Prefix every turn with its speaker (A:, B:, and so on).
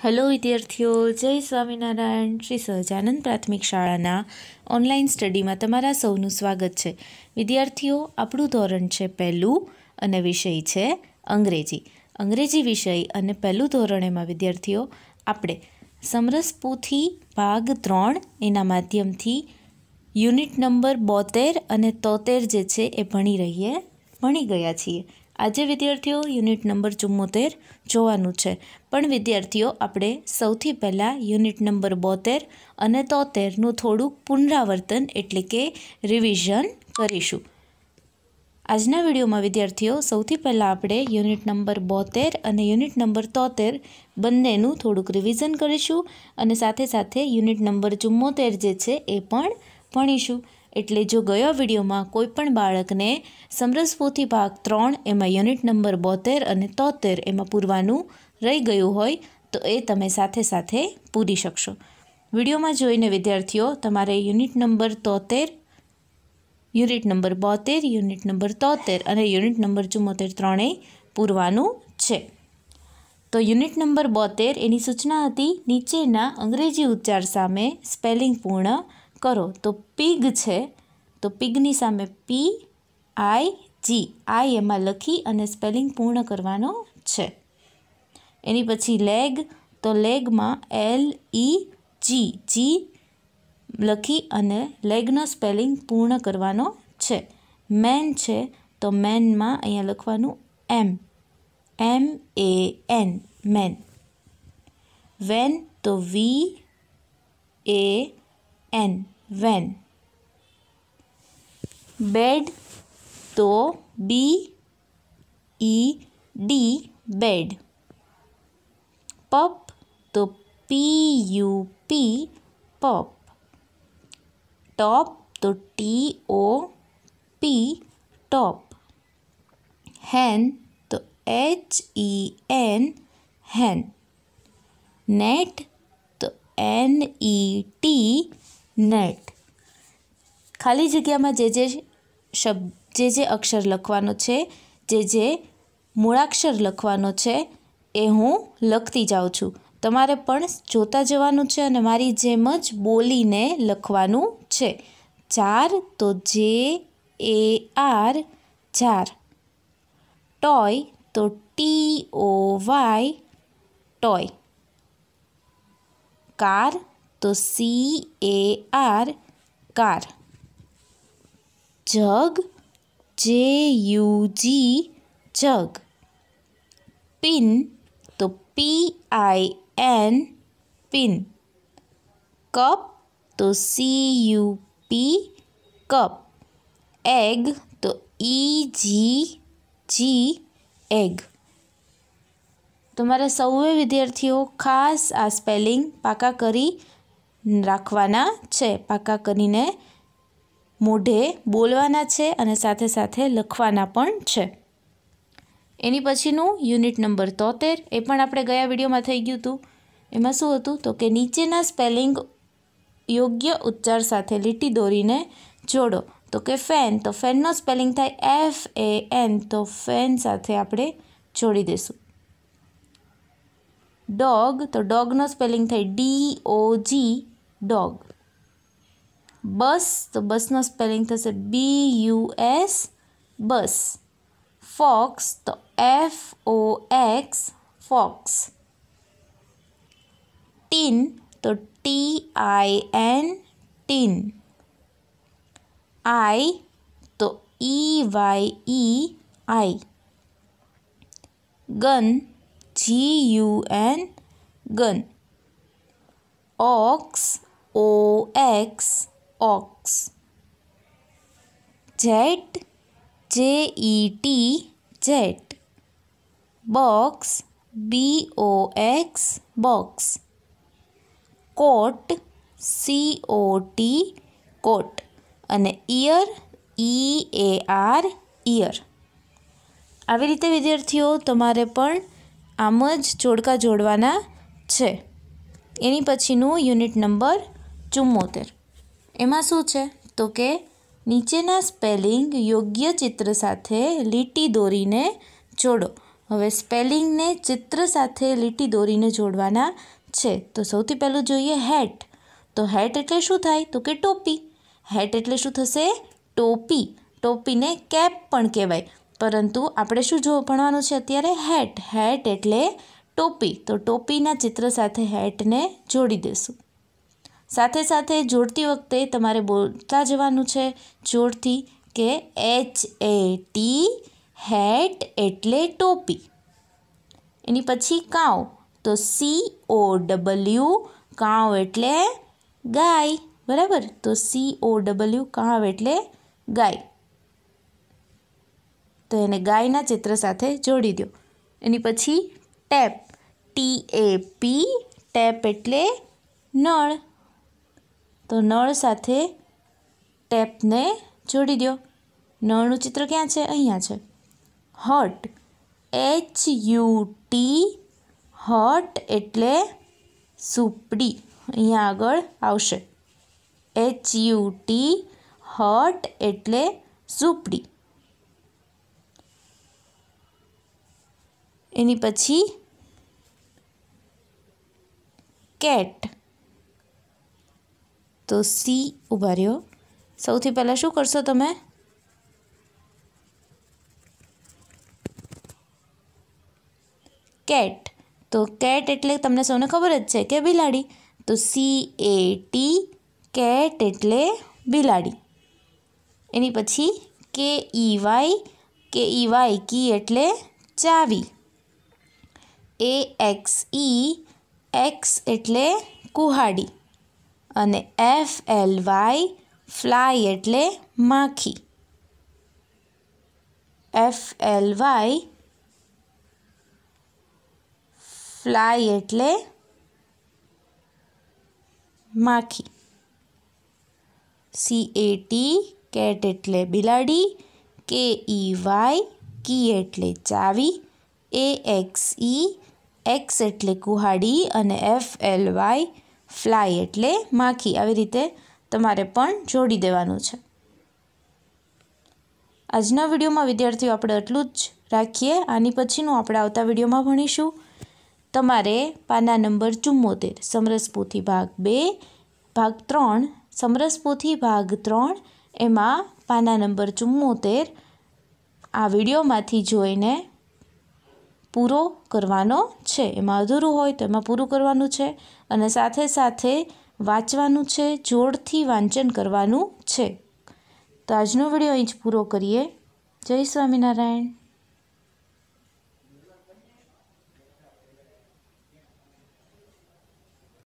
A: hello વિદ્યાર્થીઓ જય સ્વામિનારાયણ શ્રી સહજાનંદ પ્રાથમિક શાળાના ઓનલાઈન સ્ટડીમાં તમારા સૌનું સ્વાગત છે વિદ્યાર્થીઓ આપણું ધોરણ છે પહેલું અને વિષય છે અંગ્રેજી અંગ્રેજી વિષય અને પહેલું ધોરણ એમાં વિદ્યાર્થીઓ આપણે સમરસ પોથી ભાગ ત્રણ એના માધ્યમથી યુનિટ નંબર બોતેર અને તોતેર જે છે એ ભણી રહીએ ભણી ગયા છીએ આજે વિદ્યાર્થીઓ યુનિટ નંબર ચુમ્મોતેર જોવાનું છે પણ વિદ્યાર્થીઓ આપણે સૌથી પહેલાં યુનિટ નંબર બોતેર અને તોતેરનું થોડુંક પુનરાવર્તન એટલે કે રિવિઝન કરીશું આજના વિડીયોમાં વિદ્યાર્થીઓ સૌથી પહેલાં આપણે યુનિટ નંબર બોતેર અને યુનિટ નંબર તોતેર બંનેનું થોડુંક રિવિઝન કરીશું અને સાથે સાથે યુનિટ નંબર ચુમ્મોતેર જે છે એ પણ ભણીશું એટલે જો ગયો વિડીયોમાં કોઈપણ બાળકને સમરસપોથી ભાગ ત્રણ એમાં યુનિટ નંબર બોતેર અને તોતેર એમાં પૂરવાનું રહી ગયું હોય તો એ તમે સાથે સાથે પૂરી શકશો વિડીયોમાં જોઈને વિદ્યાર્થીઓ તમારે યુનિટ નંબર તોતેર યુનિટ નંબર બોતેર યુનિટ નંબર તોતેર અને યુનિટ નંબર ચુમ્મોતેર ત્રણેય પૂરવાનું છે તો યુનિટ નંબર બોતેર એની સૂચના હતી નીચેના અંગ્રેજી ઉચ્ચાર સામે સ્પેલિંગ પૂર્ણ કરો તો પિગ છે તો પિગની સામે પી આઈ જી આઈ એમાં લખી અને સ્પેલિંગ પૂર્ણ કરવાનો છે એની પછી લેગ તો લેગમાં એલ ઈ જી જી લખી અને લેગનો સ્પેલિંગ પૂર્ણ કરવાનો છે મેન છે તો મેનમાં અહીંયા લખવાનું એમ M A N man van તો V A N van bed तो B E D bed pup तो P U P pup top तो T O P top hen तो H E N hen net तो एन ई टी નેટ ખાલી જગ્યામાં જે જે શબ્દ જે જે અક્ષર લખવાનો છે જે જે મૂળાક્ષર લખવાનો છે એ હું લખતી જાઉં છું તમારે પણ જોતા જવાનું છે અને મારી જેમ જ બોલીને લખવાનું છે ચાર તો J A R jar toy તો T O Y toy car तो C A R car jug J U G jug pin तो P I N pin cup तो C U P cup egg तो E जी जी egg તમારા सौ विद्यार्थी खास आ spelling पाका करी રાખવાના છે પાકા કરીને મોઢે બોલવાના છે અને સાથે સાથે લખવાના પણ છે એની પછીનું યુનિટ નંબર તોતેર એ પણ આપણે ગયા વિડીયોમાં થઈ ગયું હતું એમાં શું હતું તો કે નીચેના સ્પેલિંગ યોગ્ય ઉચ્ચાર સાથે લીટી દોરીને જોડો તો કે ફેન તો ફેનનો સ્પેલિંગ થાય એફ એ એન તો ફેન સાથે આપણે જોડી દઈશું ડોગ તો ડોગનો સ્પેલિંગ થાય D O G dog bus તો બસનો સ્પેલિંગ થશે B U S bus fox તો F O X fox tin તો T I N tin eye તો E Y E eye gun G U N gun ox O X ox jet J E T jet box B O X box coat C O T coat અને ear E A R ear આવી રીતે વિદ્યાર્થીઓ તમારે પણ આમ જ જોડકા જોડવાના છે એની પછીનું યુનિટ નંબર ચુંમોતેર એમાં શું છે તો કે નીચેના સ્પેલિંગ યોગ્ય ચિત્ર સાથે લીટી દોરીને જોડો હવે સ્પેલિંગને ચિત્ર સાથે લીટી દોરીને જોડવાના છે તો સૌથી પહેલું જોઈએ હેટ તો હેટ એટલે શું થાય તો કે ટોપી હેટ એટલે શું થશે ટોપી ટોપીને કેપ પણ કહેવાય પરંતુ આપણે શું જો ભણવાનું છે અત્યારે હેટ હેટ એટલે ટોપી તો ટોપીના ચિત્ર સાથે હેટને જોડી દઈશું સાથે સાથે જોડતી વખતે તમારે બોલતા જવાનું છે જોડથી કે એચ એ ટી હેટ એટલે ટોપી એની પછી કાવ તો સી ઓ ડબલ્યુ કાવ એટલે ગાય બરાબર તો સી ઓ ડબલ્યુ કાવ એટલે ગાય તો એને ગાયના ચિત્ર સાથે જોડી દો એની પછી tap T A P tap એટલે નળ તો નળ સાથે ટેપને જોડી દો નળનું ચિત્ર ક્યાં છે અહીંયા છે hut H U T hut એટલે સુપડી અહીંયા આગળ આવશે એચ યુ ટી હટ એટલે સુપડી એની પછી કેટ તો સી ઊભા રહ્યો સૌથી પહેલાં શું કરશો તમે કેટ તો કેટ એટલે તમને સૌને ખબર જ છે કે બિલાડી તો સી એ ટી કેટ એટલે બિલાડી એની પછી કે ઈ વાય કે ઈ વાય કી એટલે ચાવી એ એક્સ ઈ એક્સ એટલે કુહાડી અને એફ એલ વાય ફ્લાય એટલે માખી એફ એલ વાય ફ્લાય એટલે માખી સી એ ટી કેટ એટલે બિલાડી કે ઈ વાય કી એટલે ચાવી એ એક્સ ઈ એક્સ એટલે કુહાડી અને એફ એલ વાય ફ્લાય એટલે માખી આવી રીતે તમારે પણ જોડી દેવાનું છે આજના વિડીયોમાં વિદ્યાર્થીઓ આપણે એટલું જ રાખીએ આની પછીનું આપણે આવતા વિડીયોમાં ભણીશું તમારે પાના નંબર ચુમ્મોતેર સમરસપોથી ભાગ બે ભાગ ત્રણ સમરસપોથી ભાગ ત્રણ એમાં પાના નંબર ચુમ્મોતેર આ વિડીયોમાંથી જોઈને પૂરો કરવાનો છે એમાં અધૂરું હોય તો એમાં પૂરું કરવાનું છે અને સાથે સાથે વાંચવાનું છે જોડથી વાંચન કરવાનું છે તો આજનો વિડીયો અહીં જ પૂરો કરીએ જય સ્વામિનારાયણ